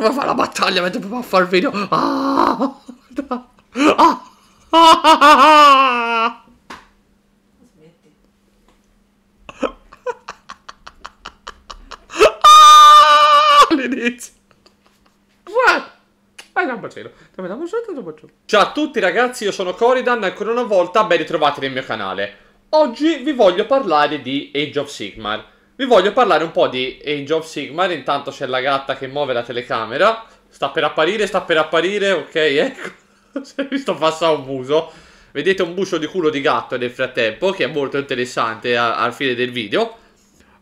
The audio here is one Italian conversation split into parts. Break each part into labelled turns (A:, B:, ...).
A: dove fa la battaglia mentre a fare il video. Ah! Ah! Ah! All'inizio. ah. Ciao a tutti ragazzi, io sono Coridan e ancora una volta ben ritrovati nel mio canale. Oggi vi voglio parlare di Age of Sigmar. Vi voglio parlare un po' di Age of Sigmar, intanto c'è la gatta che muove la telecamera, sta per apparire, sta per apparire, ok, ecco, si è visto passare un muso. Vedete un bucio di culo di gatto nel frattempo, che è molto interessante al fine del video.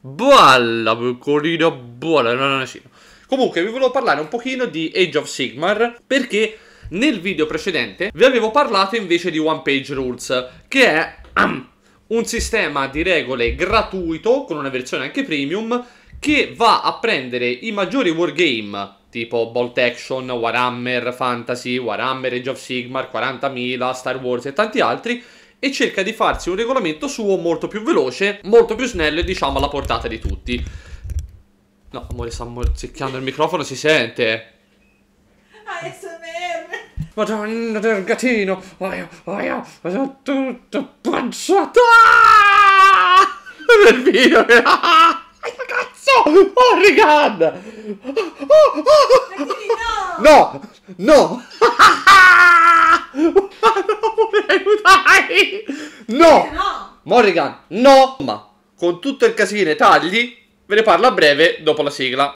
A: Balla, piccolino, buona, non è Comunque, vi volevo parlare un pochino di Age of Sigmar, perché nel video precedente vi avevo parlato invece di One Page Rules, che è... un sistema di regole gratuito con una versione anche premium che va a prendere i maggiori wargame tipo Bolt Action, Warhammer Fantasy, Warhammer Age of Sigmar, 40.000, Star Wars e tanti altri e cerca di farsi un regolamento suo molto più veloce, molto più snello e diciamo alla portata di tutti. No, amore, sta morsicchiando il microfono, si sente. Adesso Madonna del gattino! Voglio, voglio, sono tutto panciato! Nel video! Cazzo! Oregon! Oh, oh, oh. No! No! No! no! Morrigan, no! Ma con tutto il casino e tagli, ve ne parlo a breve dopo la sigla.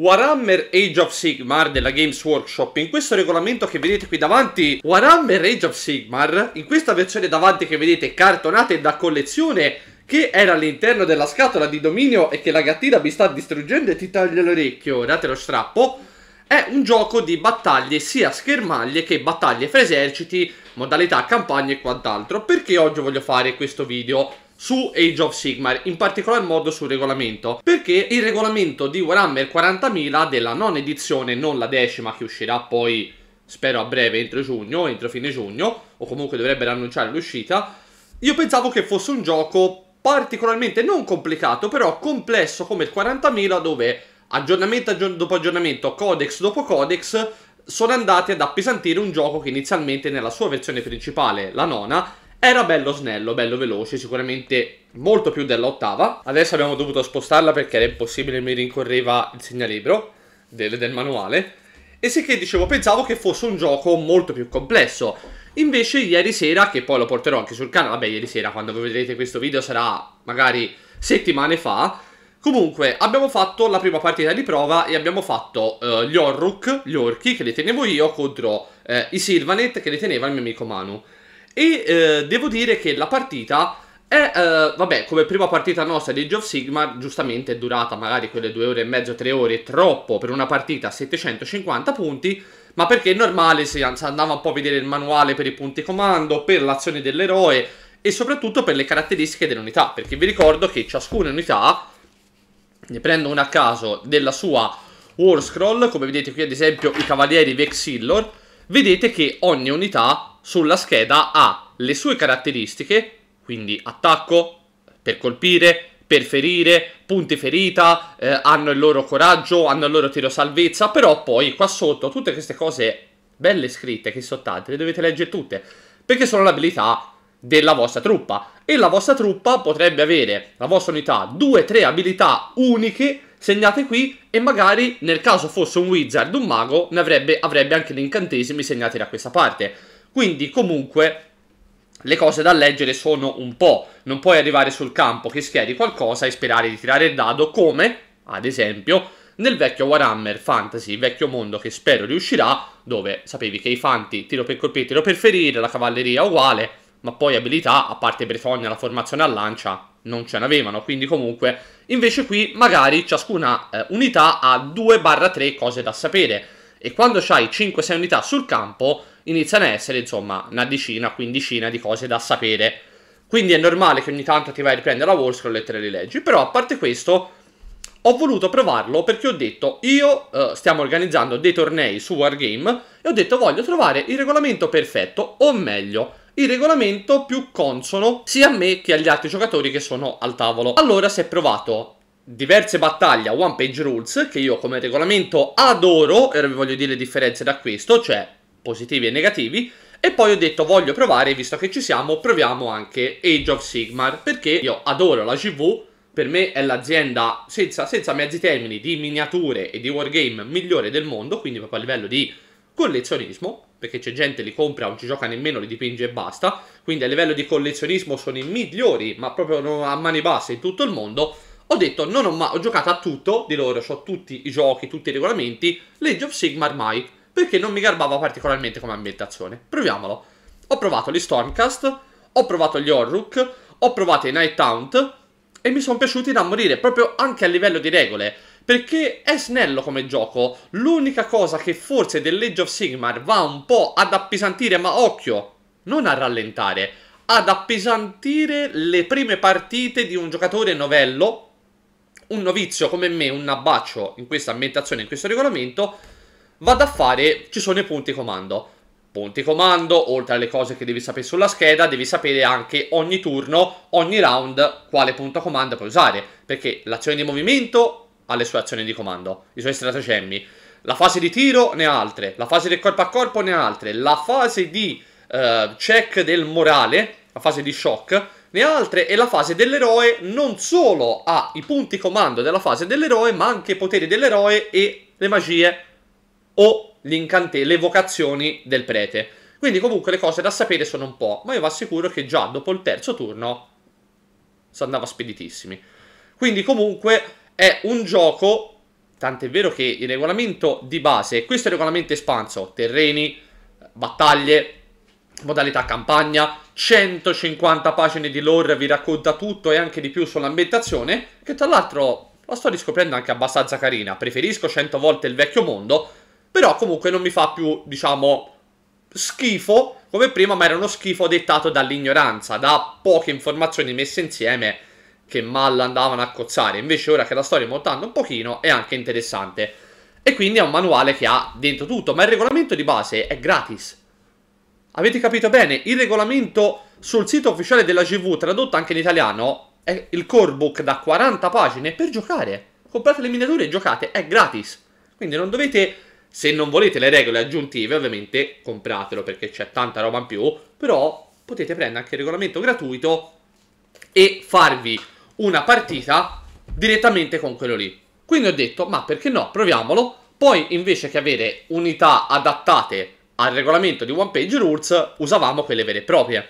A: Warhammer Age of Sigmar della Games Workshop, in questo regolamento che vedete qui davanti, Warhammer Age of Sigmar, in questa versione davanti che vedete cartonata e da collezione, che era all'interno della scatola di dominio e che la gattina mi sta distruggendo e ti taglia l'orecchio, date lo strappo, è un gioco di battaglie sia schermaglie che battaglie fra eserciti, modalità campagne e quant'altro. Perché oggi voglio fare questo video? su Age of Sigmar, in particolar modo sul regolamento, perché il regolamento di Warhammer 40.000 della non edizione, non la decima che uscirà poi, spero a breve, entro giugno, entro fine giugno, o comunque dovrebbero annunciare l'uscita, io pensavo che fosse un gioco particolarmente non complicato, però complesso come il 40.000 dove aggiornamento dopo aggiornamento, codex dopo codex, sono andati ad appesantire un gioco che inizialmente nella sua versione principale, la nona, era bello snello, bello veloce, sicuramente molto più dell'ottava. Adesso abbiamo dovuto spostarla perché era impossibile, mi rincorreva il segnalibro del, del manuale. E sì che dicevo, pensavo che fosse un gioco molto più complesso. Invece ieri sera, che poi lo porterò anche sul canale, vabbè ieri sera quando vedrete questo video sarà magari settimane fa, Comunque, abbiamo fatto la prima partita di prova e abbiamo fatto uh, gli Orruk, gli orchi, che li tenevo io, contro uh, i Silvanet, che li teneva il mio amico Manu. E eh, devo dire che la partita è, eh, vabbè, come prima partita nostra di Age of Sigmar, giustamente è durata magari quelle due ore e mezzo, tre ore, troppo per una partita a 750 punti, ma perché è normale si andava un po' a vedere il manuale per i punti comando, per l'azione dell'eroe e soprattutto per le caratteristiche dell'unità, perché vi ricordo che ciascuna unità, ne prendo una a caso, della sua War Scroll, come vedete qui ad esempio i Cavalieri Vexillor, vedete che ogni unità sulla scheda ha le sue caratteristiche, quindi attacco, per colpire, per ferire, punti ferita, eh, hanno il loro coraggio, hanno il loro tiro salvezza, però poi qua sotto tutte queste cose belle scritte che sono tante, le dovete leggere tutte, perché sono l'abilità della vostra truppa e la vostra truppa potrebbe avere, la vostra unità, due tre abilità uniche segnate qui e magari nel caso fosse un wizard, un mago, ne avrebbe, avrebbe anche gli incantesimi segnati da questa parte. Quindi comunque le cose da leggere sono un po', non puoi arrivare sul campo che schieri qualcosa e sperare di tirare il dado come, ad esempio, nel vecchio Warhammer Fantasy, vecchio mondo che spero riuscirà, dove sapevi che i fanti tiro per colpire, tiro per ferire, la cavalleria uguale, ma poi abilità, a parte Bretogna, la formazione a lancia, non ce n'avevano, quindi comunque, invece qui magari ciascuna eh, unità ha 2-3 cose da sapere, e quando hai 5-6 unità sul campo iniziano a essere insomma una decina, quindicina di cose da sapere. Quindi è normale che ogni tanto ti vai a riprendere la wall scroll e te le rileggi, però a parte questo ho voluto provarlo perché ho detto io eh, stiamo organizzando dei tornei su Wargame e ho detto voglio trovare il regolamento perfetto, o meglio, il regolamento più consono sia a me che agli altri giocatori che sono al tavolo. Allora si è provato diverse battaglie a One Page Rules che io come regolamento adoro e vi voglio dire le differenze da questo, cioè positivi e negativi. E poi ho detto voglio provare, visto che ci siamo, proviamo anche Age of Sigmar, perché io adoro la GV, per me è l'azienda senza, senza mezzi termini di miniature e di wargame migliore del mondo, quindi proprio a livello di collezionismo, perché c'è gente che li compra, non ci gioca nemmeno, li dipinge e basta, quindi a livello di collezionismo sono i migliori, ma proprio a mani basse in tutto il mondo, ho detto non ho ho giocato a tutto di loro, ho tutti i giochi, tutti i regolamenti, Legge of Sigmar mai, perché non mi garbava particolarmente come ambientazione. Proviamolo. Ho provato gli Stormcast, ho provato gli Horrook, ho provato i Night Hunt e mi sono piaciuti da morire, proprio anche a livello di regole, perché è snello come gioco. L'unica cosa che forse del Legge of Sigmar va un po' ad appesantire, ma occhio, non a rallentare, ad appesantire le prime partite di un giocatore novello un novizio come me, un abbaccio in questa ambientazione, in questo regolamento, vado a fare, ci sono i punti comando. Punti comando, oltre alle cose che devi sapere sulla scheda, devi sapere anche ogni turno, ogni round, quale punto comando puoi usare, perché l'azione di movimento ha le sue azioni di comando, i suoi stratagemmi. La fase di tiro ne ha altre, la fase del corpo a corpo ne ha altre, la fase di eh, check del morale, la fase di shock, ne ha altre e la fase dell'eroe non solo ha i punti comando della fase dell'eroe, ma anche i poteri dell'eroe e le magie o le vocazioni del prete. Quindi comunque le cose da sapere sono un po', ma io vi assicuro che già dopo il terzo turno si andava speditissimi. Quindi comunque è un gioco, tant'è vero che il regolamento di base, questo è il regolamento espanso, terreni, battaglie, modalità campagna, 150 pagine di lore, vi racconta tutto e anche di più sull'ambientazione, che tra l'altro la sto riscoprendo anche abbastanza carina, preferisco 100 volte il vecchio mondo, però comunque non mi fa più, diciamo, schifo come prima, ma era uno schifo dettato dall'ignoranza, da poche informazioni messe insieme che mal andavano a cozzare. Invece ora che la storia è montando un pochino è anche interessante. E quindi è un manuale che ha dentro tutto, ma il regolamento di base è gratis. Avete capito bene? Il regolamento sul sito ufficiale della GV, tradotto anche in italiano, è il core book da 40 pagine per giocare. Comprate le miniature e giocate, è gratis. Quindi non dovete, se non volete le regole aggiuntive, ovviamente compratelo perché c'è tanta roba in più, però potete prendere anche il regolamento gratuito e farvi una partita direttamente con quello lì. Quindi ho detto, ma perché no, proviamolo. Poi invece che avere unità adattate al regolamento di One Page Rules usavamo quelle vere e proprie.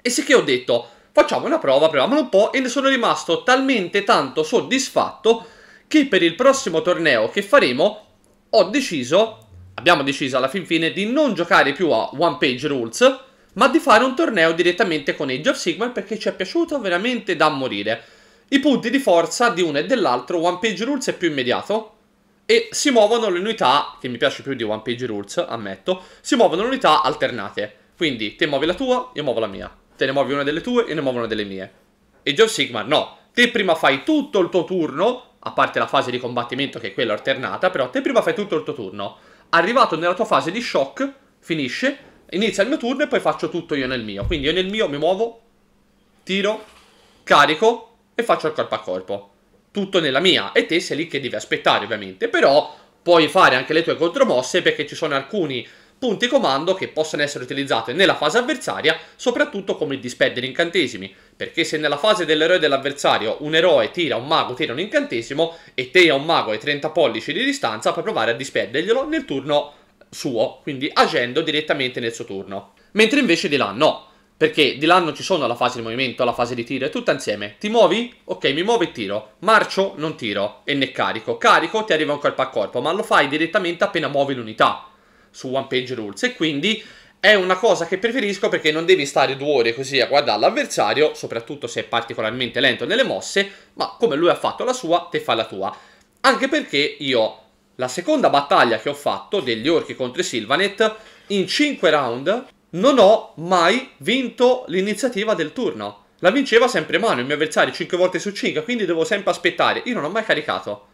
A: E sicché ho detto, facciamo una prova, proviamola un po' e ne sono rimasto talmente tanto soddisfatto che per il prossimo torneo che faremo ho deciso, abbiamo deciso alla fin fine, di non giocare più a One Page Rules, ma di fare un torneo direttamente con Age of Sigmar perché ci è piaciuto veramente da morire. I punti di forza di uno e dell'altro, One Page Rules è più immediato, e si muovono le unità, che mi piace più di One Page Rules, ammetto, si muovono le unità alternate. Quindi te muovi la tua, io muovo la mia. Te ne muovi una delle tue, io ne muovo una delle mie. E Joe Sigma no. Te prima fai tutto il tuo turno, a parte la fase di combattimento che è quella alternata, però te prima fai tutto il tuo turno. Arrivato nella tua fase di shock, finisce, inizia il mio turno e poi faccio tutto io nel mio. Quindi io nel mio mi muovo, tiro, carico e faccio il corpo a corpo tutto nella mia e te sei lì che devi aspettare ovviamente, però puoi fare anche le tue contromosse perché ci sono alcuni punti comando che possono essere utilizzati nella fase avversaria, soprattutto come disperdere incantesimi, perché se nella fase dell'eroe dell'avversario un eroe tira un mago, tira un incantesimo e te a un mago hai 30 pollici di distanza puoi provare a disperderglielo nel turno suo, quindi agendo direttamente nel suo turno. Mentre invece di là no, perché di là non ci sono la fase di movimento, la fase di tiro, è tutta insieme. Ti muovi? Ok, mi muovo e tiro. Marcio, non tiro. E ne carico. Carico, ti arriva un colpo a corpo, ma lo fai direttamente appena muovi l'unità su One Page Rules. E quindi è una cosa che preferisco perché non devi stare due ore così a guardare l'avversario, soprattutto se è particolarmente lento nelle mosse, ma come lui ha fatto la sua, te fa la tua. Anche perché io, la seconda battaglia che ho fatto degli orchi contro i Sylvanet, in 5 round non ho mai vinto l'iniziativa del turno. La vinceva sempre mano il mio avversario 5 volte su 5, quindi devo sempre aspettare. Io non ho mai caricato.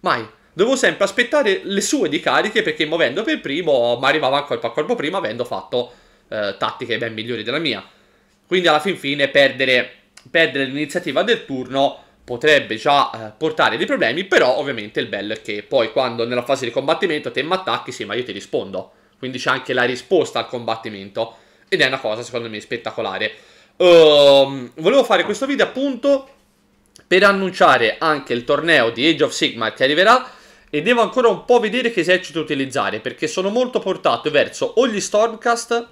A: Mai. Devo sempre aspettare le sue di cariche perché muovendo per primo ma arrivava a colpo a colpo prima avendo fatto eh, tattiche ben migliori della mia. Quindi alla fin fine perdere, perdere l'iniziativa del turno potrebbe già eh, portare dei problemi, però ovviamente il bello è che poi quando nella fase di combattimento te mi attacchi, sì ma io ti rispondo quindi c'è anche la risposta al combattimento. Ed è una cosa, secondo me, spettacolare. Um, volevo fare questo video appunto per annunciare anche il torneo di Age of Sigma che arriverà e devo ancora un po' vedere che esercito utilizzare perché sono molto portato verso o gli Stormcast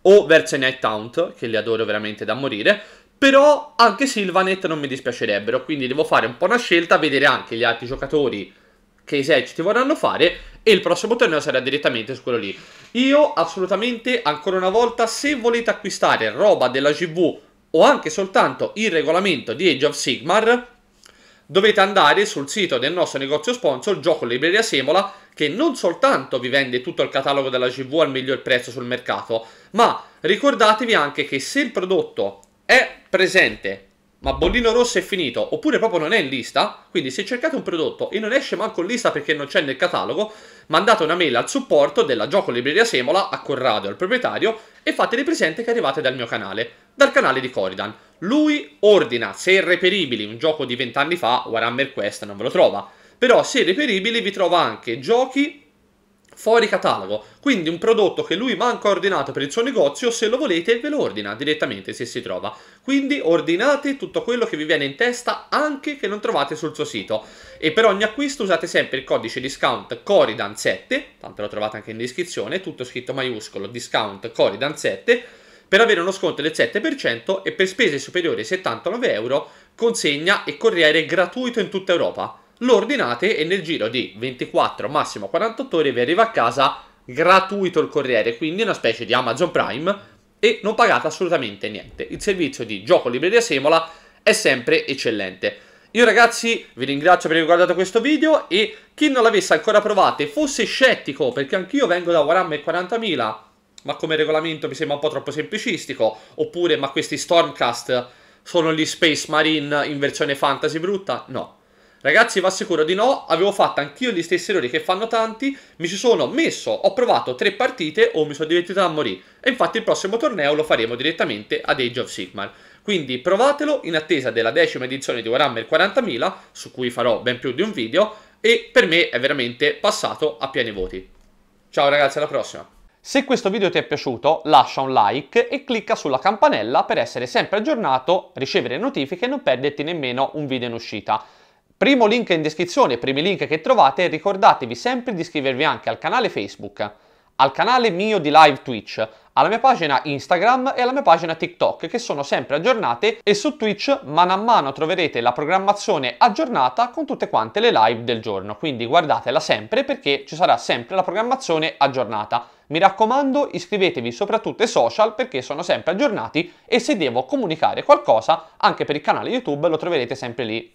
A: o verso i Night Nighthaunt che li adoro veramente da morire però anche Sylvanet non mi dispiacerebbero quindi devo fare un po' una scelta vedere anche gli altri giocatori che i vorranno fare e il prossimo torneo sarà direttamente su quello lì. Io assolutamente, ancora una volta, se volete acquistare roba della GV o anche soltanto il regolamento di Age of Sigmar, dovete andare sul sito del nostro negozio sponsor Gioco Libreria Semola che non soltanto vi vende tutto il catalogo della GV al miglior prezzo sul mercato, ma ricordatevi anche che se il prodotto è presente ma bollino rosso è finito, oppure proprio non è in lista, quindi se cercate un prodotto e non esce manco in lista perché non c'è nel catalogo, mandate una mail al supporto della Gioco Libreria Semola a Corrado, al proprietario, e fatevi presente che arrivate dal mio canale, dal canale di Coridan. Lui ordina, se irreperibili, un gioco di vent'anni fa, Warhammer Quest non ve lo trova, però se irreperibili vi trova anche giochi fuori catalogo, quindi un prodotto che lui manca ordinato per il suo negozio, se lo volete ve lo ordina direttamente se si trova. Quindi ordinate tutto quello che vi viene in testa anche che non trovate sul suo sito. E per ogni acquisto usate sempre il codice discount Coridan7, tanto lo trovate anche in descrizione, tutto scritto maiuscolo discount Coridan7, per avere uno sconto del 7% e per spese superiori ai 79 euro consegna e corriere gratuito in tutta Europa lo ordinate e nel giro di 24, massimo 48 ore vi arriva a casa gratuito il corriere, quindi una specie di Amazon Prime e non pagate assolutamente niente. Il servizio di gioco libreria Semola è sempre eccellente. Io ragazzi vi ringrazio per aver guardato questo video e chi non l'avesse ancora provato e fosse scettico perché anch'io vengo da Warhammer 40.000 ma come regolamento mi sembra un po' troppo semplicistico oppure ma questi Stormcast sono gli Space Marine in versione fantasy brutta? No, Ragazzi, vi assicuro di no, avevo fatto anch'io gli stessi errori che fanno tanti, mi ci sono messo, ho provato tre partite o mi sono divertito a morire. E infatti il prossimo torneo lo faremo direttamente ad Age of Sigmar. Quindi provatelo in attesa della decima edizione di Warhammer 40.000, su cui farò ben più di un video, e per me è veramente passato a pieni voti. Ciao ragazzi, alla prossima! Se questo video ti è piaciuto lascia un like e clicca sulla campanella per essere sempre aggiornato, ricevere notifiche e non perderti nemmeno un video in uscita. Primo link in descrizione, primi link che trovate, ricordatevi sempre di iscrivervi anche al canale Facebook, al canale mio di live Twitch, alla mia pagina Instagram e alla mia pagina TikTok che sono sempre aggiornate e su Twitch mano a mano troverete la programmazione aggiornata con tutte quante le live del giorno, quindi guardatela sempre perché ci sarà sempre la programmazione aggiornata. Mi raccomando iscrivetevi soprattutto ai social perché sono sempre aggiornati e se devo comunicare qualcosa anche per il canale YouTube lo troverete sempre lì.